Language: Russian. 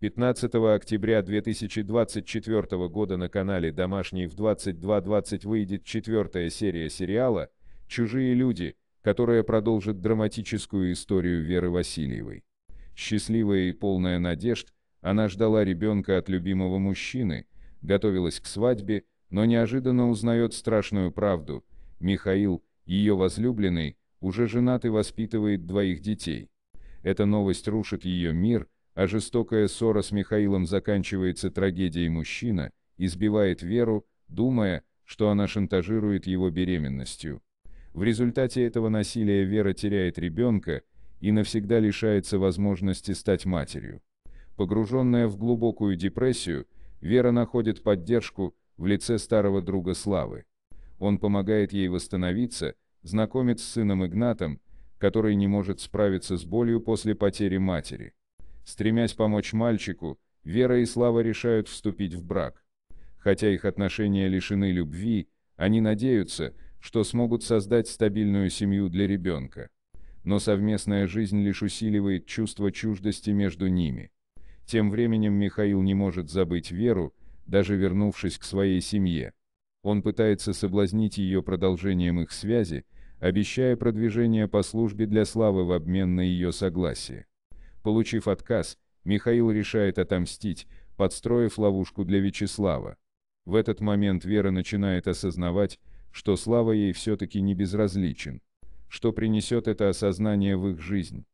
15 октября 2024 года на канале «Домашний» в 22.20 выйдет четвертая серия сериала «Чужие люди», которая продолжит драматическую историю Веры Васильевой. Счастливая и полная надежд, она ждала ребенка от любимого мужчины, готовилась к свадьбе, но неожиданно узнает страшную правду. Михаил, ее возлюбленный, уже женат и воспитывает двоих детей. Эта новость рушит ее мир – а жестокая ссора с Михаилом заканчивается трагедией мужчина, избивает Веру, думая, что она шантажирует его беременностью. В результате этого насилия Вера теряет ребенка и навсегда лишается возможности стать матерью. Погруженная в глубокую депрессию, Вера находит поддержку в лице старого друга Славы. Он помогает ей восстановиться, знакомит с сыном Игнатом, который не может справиться с болью после потери матери. Стремясь помочь мальчику, Вера и Слава решают вступить в брак. Хотя их отношения лишены любви, они надеются, что смогут создать стабильную семью для ребенка. Но совместная жизнь лишь усиливает чувство чуждости между ними. Тем временем Михаил не может забыть Веру, даже вернувшись к своей семье. Он пытается соблазнить ее продолжением их связи, обещая продвижение по службе для Славы в обмен на ее согласие. Получив отказ, Михаил решает отомстить, подстроив ловушку для Вячеслава. В этот момент Вера начинает осознавать, что Слава ей все-таки не безразличен. Что принесет это осознание в их жизнь?